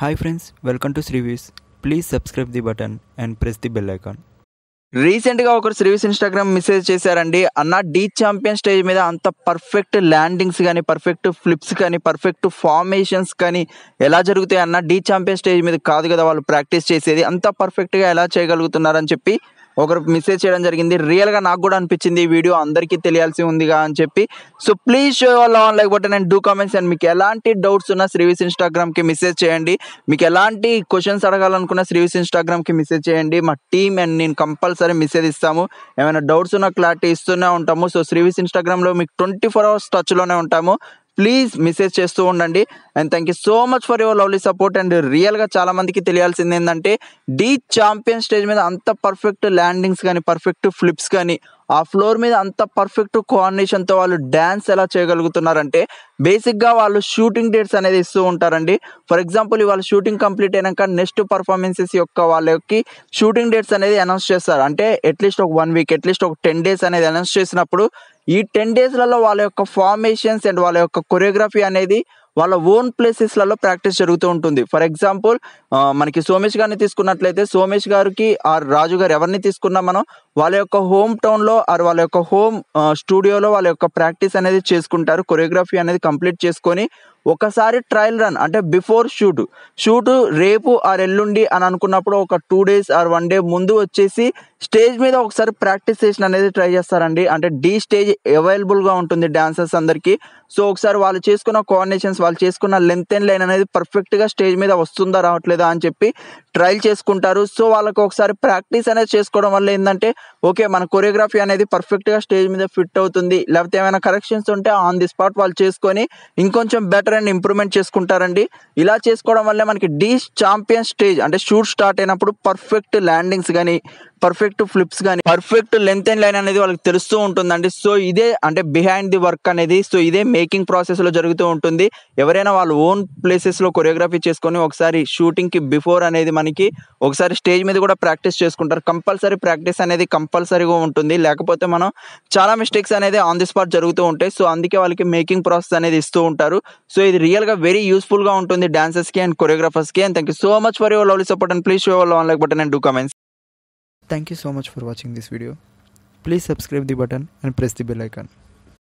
Hi friends welcome to శ్రీవీస్ please subscribe the button and press the bell icon రీసెంట్గా ఒకరు శ్రీవీస్ Instagram message చేశారండి అన్న డీ ఛాంపియన్ స్టేజ్ మీద అంత పర్ఫెక్ట్ ల్యాండింగ్స్ కానీ పర్ఫెక్ట్ ఫ్లిప్స్ కానీ పర్ఫెక్ట్ ఫార్మేషన్స్ కానీ ఎలా జరుగుతాయి అన్న డీ ఛాంపియన్ స్టేజ్ మీద కాదు కదా వాళ్ళు ప్రాక్టీస్ చేసేది అంత పర్ఫెక్ట్గా ఎలా చేయగలుగుతున్నారని చెప్పి ఒకరు మిస్సేజ్ చేయడం జరిగింది రియల్గా నాకు కూడా అనిపించింది ఈ వీడియో అందరికీ తెలియాల్సి ఉందిగా అని చెప్పి సో ప్లీజ్ షో ఆన్ లేకపోతే నేను డూ కామెంట్స్ అండ్ మీకు ఎలాంటి డౌట్స్ ఉన్నా శ్రీవిస్ ఇన్స్టాగ్రామ్కి మెసేజ్ చేయండి మీకు ఎలాంటి క్వశ్చన్స్ అడగాలనుకున్న శ్రీవిస్ ఇన్స్టాగ్రామ్కి మెసేజ్ చేయండి మా టీమ్ అండ్ నేను కంపల్సరీ మెసేజ్ ఇస్తాము ఏమైనా డౌట్స్ ఉన్నా క్లారిటీ ఇస్తూనే ఉంటాము సో శ్రీవిస్ ఇన్స్టాగ్రామ్లో మీకు ట్వంటీ ఫోర్ అవర్స్ టచ్లోనే ఉంటాము ప్లీజ్ మెసేజ్ చేస్తూ ఉండండి and thank you so much for your lovely support and రియల్గా చాలా మందికి తెలియాల్సింది ఏంటంటే డీ ఛాంపియన్ స్టేజ్ మీద అంత పర్ఫెక్ట్ ల్యాండింగ్స్ కానీ పర్ఫెక్ట్ ఫ్లిప్స్ కానీ ఆ ఫ్లోర్ మీద అంత పర్ఫెక్ట్ కోఆర్డినేషన్తో వాళ్ళు డ్యాన్స్ ఎలా చేయగలుగుతున్నారంటే బేసిక్గా వాళ్ళు షూటింగ్ డేట్స్ అనేది ఇస్తూ ఉంటారండి ఫర్ ఎగ్జాంపుల్ ఇవాళ షూటింగ్ కంప్లీట్ అయినాక నెక్స్ట్ పర్ఫార్మెన్సెస్ యొక్క వాళ్ళకి షూటింగ్ డేట్స్ అనేది అనౌన్స్ చేస్తారు అంటే అట్లీస్ట్ ఒక వన్ వీక్ అట్లీస్ట్ ఒక టెన్ డేస్ అనేది అనౌన్స్ చేసినప్పుడు ఈ టెన్ డేస్లలో వాళ్ళ యొక్క ఫార్మేషన్స్ అండ్ వాళ్ళ యొక్క కొరియోగ్రఫీ అనేది వాళ్ళ ఓన్ ప్లేసెస్లలో ప్రాక్టీస్ జరుగుతూ ఉంటుంది ఫర్ ఎగ్జాంపుల్ మనకి సోమేష్ గారిని తీసుకున్నట్లయితే సోమేష్ గారికి ఆర్ రాజు గారు ఎవరిని తీసుకున్నా మనం వాళ్ళ యొక్క హోమ్ టౌన్లో ఆర్ వాళ్ళ యొక్క హోమ్ స్టూడియోలో వాళ్ళ యొక్క ప్రాక్టీస్ అనేది చేసుకుంటారు కొరియోగ్రఫీ అనేది కంప్లీట్ చేసుకొని ఒకసారి ట్రయల్ రన్ అంటే బిఫోర్ షూట్ షూట్ రేపు ఆర్ ఎల్లుండి అని అనుకున్నప్పుడు ఒక two days or one day ముందు వచ్చేసి స్టేజ్ మీద ఒకసారి ప్రాక్టీస్ చేసిన అనేది ట్రై చేస్తారండి అంటే డీ స్టేజ్ అవైలబుల్గా ఉంటుంది డాన్సర్స్ అందరికీ సో ఒకసారి వాళ్ళు చేసుకున్న కోఆర్డినేషన్స్ డాన్స్ వాళ్ళు చేసుకున్న లెంత్ అండ్ లైన్ అనేది పర్ఫెక్ట్గా స్టేజ్ మీద వస్తుందా రావట్లేదా అని చెప్పి ట్రయల్ చేసుకుంటారు సో వాళ్ళకు ఒకసారి ప్రాక్టీస్ అనేది చేసుకోవడం వల్ల ఏంటంటే ఓకే మన కొరియోగ్రఫీ అనేది పర్ఫెక్ట్గా స్టేజ్ మీద ఫిట్ అవుతుంది లేకపోతే ఏమైనా కరెక్షన్స్ ఉంటే ఆన్ ది స్పాట్ వాళ్ళు చేసుకొని ఇంకొంచెం బెటర్ అండ్ ఇంప్రూవ్మెంట్ చేసుకుంటారండి ఇలా చేసుకోవడం వల్ల మనకి డీ ఛాంపియన్ స్టేజ్ అంటే షూట్ స్టార్ట్ అయినప్పుడు పర్ఫెక్ట్ ల్యాండింగ్స్ కానీ పర్ఫెక్ట్ ఫ్లిప్స్ కానీ పర్ఫెక్ట్ లెంత్ అండ్ లైన్ అనేది వాళ్ళకి తెలుస్తూ ఉంటుందండి సో ఇదే అంటే బిహైండ్ ది వర్క్ అనేది సో ఇదే మేకింగ్ ప్రాసెస్ లో జరుగుతూ ఉంటుంది ఎవరైనా వాళ్ళు ఓన్ ప్లేసెస్ లో కొరియోగ్రఫీ చేసుకొని ఒకసారి షూటింగ్ కి బిఫోర్ అనేది మనకి ఒకసారి స్టేజ్ మీద కూడా ప్రాక్టీస్ చేసుకుంటారు కంపల్సరీ ప్రాక్టీస్ అనేది కంపల్సరీగా ఉంటుంది లేకపోతే మనం చాలా మిస్టేక్స్ అనేది ఆన్ ది స్పాట్ జరుగుతూ ఉంటాయి సో అందుకే వాళ్ళకి మేకింగ్ ప్రాసెస్ అనేది ఇస్తూ ఉంటారు సో ఇది రియల్గా వెరీ యూస్ఫుల్గా ఉంటుంది కి అండ్ కి and thank you so much for your lovely support and please show like button and do comments Thank you so much for watching this video. Please subscribe the button and press the bell icon.